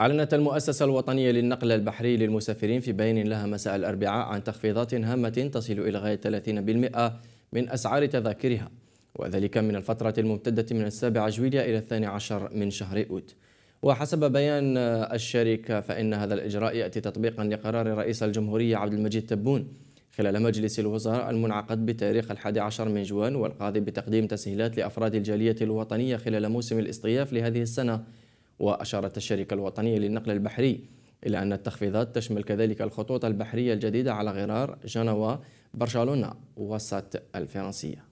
أعلنت المؤسسة الوطنية للنقل البحري للمسافرين في بيان لها مساء الأربعاء عن تخفيضات هامة تصل إلى غاية 30% من أسعار تذاكرها وذلك من الفترة الممتدة من السابع جويليا إلى الثاني عشر من شهر أوت وحسب بيان الشركة فإن هذا الإجراء يأتي تطبيقا لقرار رئيس الجمهورية عبد المجيد تبون خلال مجلس الوزراء المنعقد بتاريخ الحادي عشر من جوان والقاضي بتقديم تسهيلات لأفراد الجالية الوطنية خلال موسم الاصطياف لهذه السنة وأشارت الشركة الوطنية للنقل البحري إلى أن التخفيضات تشمل كذلك الخطوط البحرية الجديدة على غرار جنوا برشلونة وسط الفرنسية